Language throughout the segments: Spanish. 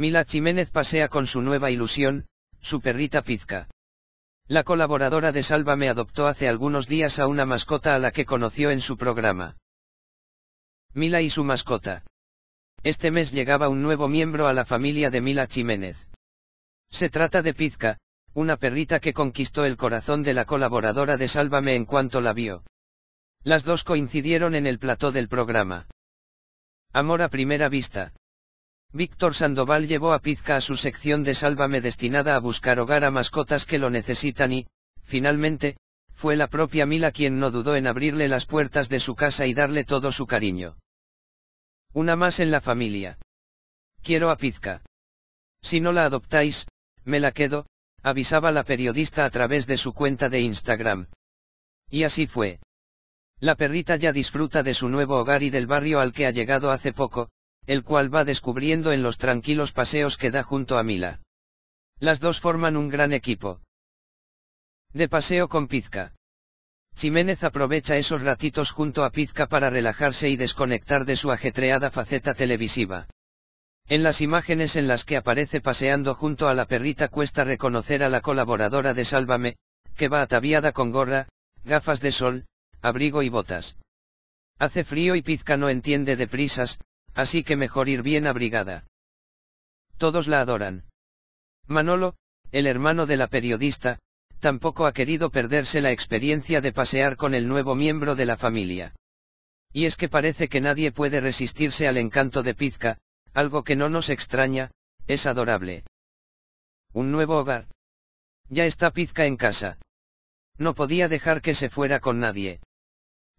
Mila Jiménez pasea con su nueva ilusión, su perrita Pizca. La colaboradora de Sálvame adoptó hace algunos días a una mascota a la que conoció en su programa. Mila y su mascota. Este mes llegaba un nuevo miembro a la familia de Mila Jiménez. Se trata de Pizca, una perrita que conquistó el corazón de la colaboradora de Sálvame en cuanto la vio. Las dos coincidieron en el plató del programa. Amor a primera vista. Víctor Sandoval llevó a Pizca a su sección de Sálvame destinada a buscar hogar a mascotas que lo necesitan y, finalmente, fue la propia Mila quien no dudó en abrirle las puertas de su casa y darle todo su cariño. Una más en la familia. Quiero a Pizca. Si no la adoptáis, me la quedo, avisaba la periodista a través de su cuenta de Instagram. Y así fue. La perrita ya disfruta de su nuevo hogar y del barrio al que ha llegado hace poco, el cual va descubriendo en los tranquilos paseos que da junto a Mila. Las dos forman un gran equipo. De paseo con Pizca. Jiménez aprovecha esos ratitos junto a Pizca para relajarse y desconectar de su ajetreada faceta televisiva. En las imágenes en las que aparece paseando junto a la perrita cuesta reconocer a la colaboradora de Sálvame, que va ataviada con gorra, gafas de sol, abrigo y botas. Hace frío y Pizca no entiende de prisas, así que mejor ir bien abrigada. Todos la adoran. Manolo, el hermano de la periodista, tampoco ha querido perderse la experiencia de pasear con el nuevo miembro de la familia. Y es que parece que nadie puede resistirse al encanto de Pizca, algo que no nos extraña, es adorable. Un nuevo hogar. Ya está Pizca en casa. No podía dejar que se fuera con nadie.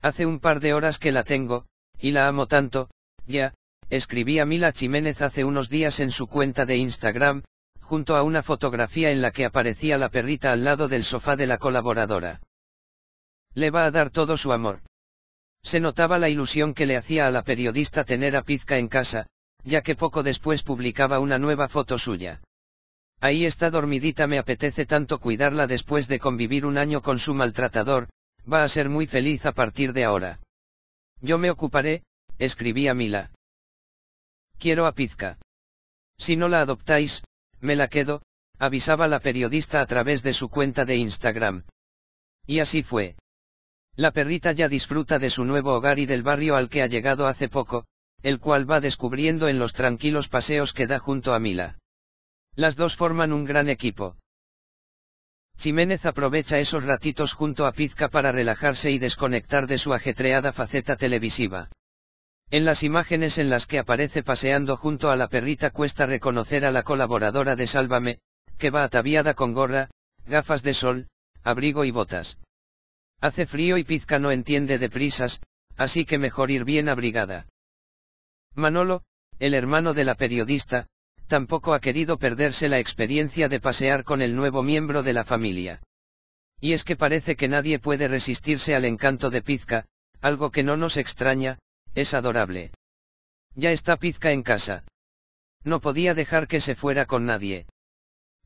Hace un par de horas que la tengo, y la amo tanto, ya, escribía Mila Jiménez hace unos días en su cuenta de Instagram, junto a una fotografía en la que aparecía la perrita al lado del sofá de la colaboradora. Le va a dar todo su amor. Se notaba la ilusión que le hacía a la periodista tener a Pizca en casa, ya que poco después publicaba una nueva foto suya. Ahí está dormidita, me apetece tanto cuidarla después de convivir un año con su maltratador, va a ser muy feliz a partir de ahora. Yo me ocuparé, escribía Mila. Quiero a Pizca. Si no la adoptáis, me la quedo, avisaba la periodista a través de su cuenta de Instagram. Y así fue. La perrita ya disfruta de su nuevo hogar y del barrio al que ha llegado hace poco, el cual va descubriendo en los tranquilos paseos que da junto a Mila. Las dos forman un gran equipo. Jiménez aprovecha esos ratitos junto a Pizca para relajarse y desconectar de su ajetreada faceta televisiva. En las imágenes en las que aparece paseando junto a la perrita cuesta reconocer a la colaboradora de Sálvame, que va ataviada con gorra, gafas de sol, abrigo y botas. Hace frío y Pizca no entiende de prisas, así que mejor ir bien abrigada. Manolo, el hermano de la periodista, tampoco ha querido perderse la experiencia de pasear con el nuevo miembro de la familia. Y es que parece que nadie puede resistirse al encanto de Pizca, algo que no nos extraña, es adorable. Ya está Pizca en casa. No podía dejar que se fuera con nadie.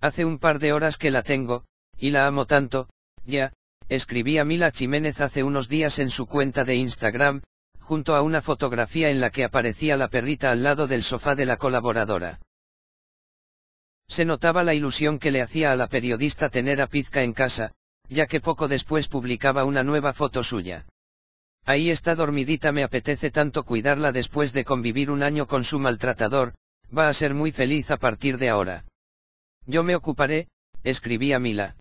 Hace un par de horas que la tengo, y la amo tanto, ya, escribía Mila Jiménez hace unos días en su cuenta de Instagram, junto a una fotografía en la que aparecía la perrita al lado del sofá de la colaboradora. Se notaba la ilusión que le hacía a la periodista tener a Pizca en casa, ya que poco después publicaba una nueva foto suya. Ahí está dormidita, me apetece tanto cuidarla después de convivir un año con su maltratador, va a ser muy feliz a partir de ahora. Yo me ocuparé, a Mila.